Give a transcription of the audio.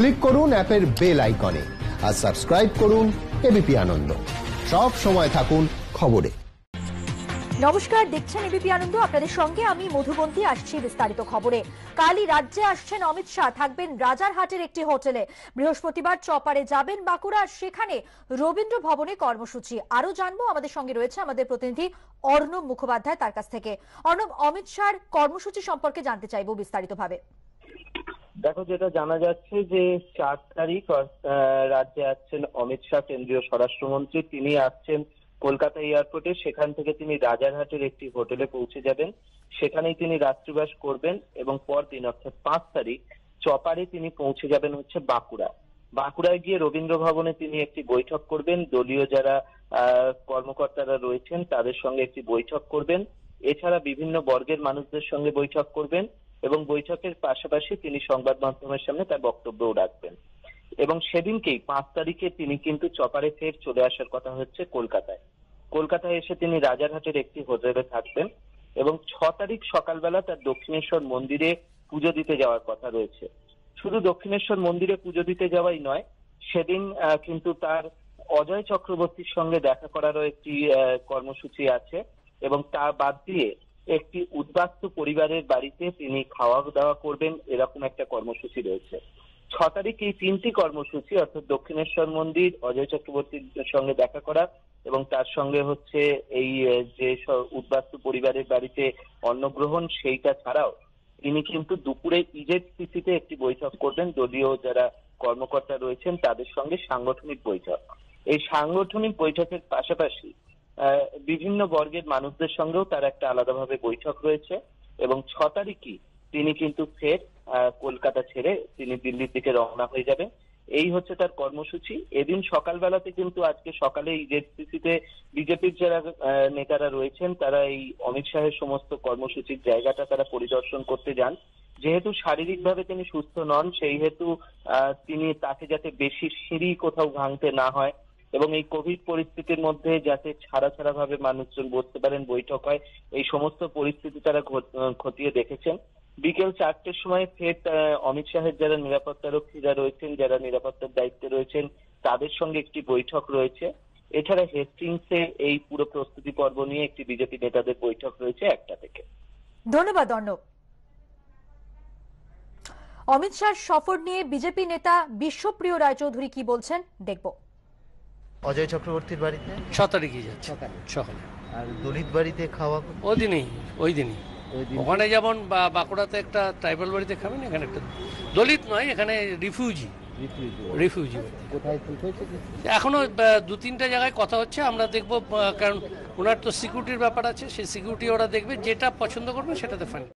click করুন অ্যাপের bell আইকনে আর সাবস্ক্রাইব করুন এবিপি আনন্দ সব সময় থাকুন খবরে নমস্কার দেখছেন এবিপি আনন্দ আপনাদের সঙ্গে আমি মধুবন্তী আসছি বিস্তারিত খবরে কালই রাজ্যে আসছেন অমিত শাহ থাকবেন রাজারহাটের একটি হোটেলে বৃহস্পতিবার চপারে যাবেন বাঁকুড়া সেখানে রবীন্দ্র ভবনে কর্মসূচি আরও জানবো আমাদের সঙ্গে রয়েছে আমাদের প্রতিনিধি অর্ণব মুখোপাধ্যায় তার কাছ থেকে অর্ণব অমিত শাহর কর্মসূচি সম্পর্কে জানতে চাইব বিস্তারিতভাবে দেখো যেটা জানা যাচ্ছে যে চার তারিখ রাজ্যে আসছেন অমিত শাহ কেন্দ্রীয় স্বরাষ্ট্রমন্ত্রী তিনি আসছেন কলকাতা এয়ারপোর্টে সেখান থেকে তিনি রাজারহাটের একটি হোটেলে পৌঁছে যাবেন সেখানেই তিনি রাত্রিবাস করবেন এবং পরদিন অর্থাৎ পাঁচ তারিখ চপারে তিনি পৌঁছে যাবেন হচ্ছে বাঁকুড়া বাঁকুড়ায় গিয়ে রবীন্দ্র ভবনে তিনি একটি বৈঠক করবেন দলীয় যারা কর্মকর্তারা রয়েছেন তাদের সঙ্গে একটি বৈঠক করবেন এছাড়া বিভিন্ন বর্গের মানুষদের সঙ্গে বৈঠক করবেন এবং বৈঠকের পাশাপাশি তিনি সংবাদ মাধ্যমের সামনে তার বক্তব্যও রাখবেন এবং সেদিনকেই পাঁচ তারিখে তিনি কিন্তু চপারে ফের চলে আসার কথা হচ্ছে কলকাতায় কলকাতায় এসে তিনি রাজারহাটের একটি হোটেলে থাকবেন এবং ছ তারিখ সকালবেলা তার দক্ষিণেশ্বর মন্দিরে পুজো দিতে যাওয়ার কথা রয়েছে শুধু দক্ষিণেশ্বর মন্দিরে পুজো দিতে যাওয়াই নয় সেদিন কিন্তু তার অজয় চক্রবর্তীর সঙ্গে দেখা করারও একটি কর্মসূচি আছে এবং তা বাদ দিয়ে একটি উদ্বাস্তু পরিবারের বাড়িতে তিনি খাওয়া দাওয়া করবেন এরকম একটা কর্মসূচি রয়েছে ছ তারিখ এই তিনটি কর্মসূচি অর্থাৎ দক্ষিণেশ্বর মন্দির অজয় চক্রবর্তীর সঙ্গে দেখা করা এবং তার সঙ্গে হচ্ছে এই যে উদ্বাস্তু পরিবারের বাড়িতে অন্নগ্রহণ সেইটা ছাড়াও তিনি কিন্তু দুপুরে সিসিতে একটি বৈঠক করবেন দলীয় যারা কর্মকর্তা রয়েছেন তাদের সঙ্গে সাংগঠনিক বৈঠক এই সাংগঠনিক বৈঠকের পাশাপাশি বিভিন্ন বর্গের মানুষদের সঙ্গেও তার একটা আলাদাভাবে বৈঠক রয়েছে এবং ছ তারিখই তিনি কিন্তু ফের কলকাতা ছেড়ে তিনি দিল্লির দিকে রওনা হয়ে যাবে এই হচ্ছে তার কর্মসূচি এদিন সকালবেলাতে কিন্তু আজকে সকালে জেডসিসিতে বিজেপির যারা নেতারা রয়েছেন তারা এই অমিত শাহের সমস্ত কর্মসূচির জায়গাটা তারা পরিদর্শন করতে যান যেহেতু শারীরিকভাবে তিনি সুস্থ নন সেই হেতু তিনি তাকে যাতে বেশি সিঁড়ি কোথাও ভাঙতে না হয় এবং এই কোভিড পরিস্থিতির মধ্যে যাতে ছাড়া ছাড়া ভাবে মানুষজন বসতে পারেন বৈঠক হয় এই সমস্ত পরিস্থিতি তারা খতিয়ে দেখেছেন বিকেল চারটের সময় ফের অমিত শাহের যারা নিরাপত্তা রক্ষীরা রয়েছেন যারা নিরাপত্তার দায়িত্বে রয়েছেন তাদের সঙ্গে একটি বৈঠক রয়েছে এছাড়া হেস্টিংসে এই পুরো প্রস্তুতি পর্ব নিয়ে একটি বিজেপি নেতাদের বৈঠক রয়েছে একটা থেকে ধন্যবাদ অর্ণব অমিত শাহ সফর নিয়ে বিজেপি নেতা বিশ্বপ্রিয় রায়চৌধুরী কি বলছেন দেখব অজয় চক্রবর্তীর বাড়িতে ছ তারিখে যাচ্ছে সকালে আর দলিত বাড়িতে খাওয়া ওই দিনই ওই দিনই ওই ওখানে যেমন বা বাঁকুড়াতে একটা ট্রাইবাল বাড়িতে খাবেন এখানে একটা দলিত নয় এখানে রিফিউজি রিফিউজি এখনো দু তিনটা জায়গায় কথা হচ্ছে আমরা দেখব কারণ ওনার তো সিকিউরিটির ব্যাপার আছে সেই সিকিউরিটি ওরা দেখবে যেটা পছন্দ করবে সেটাতে ফাইন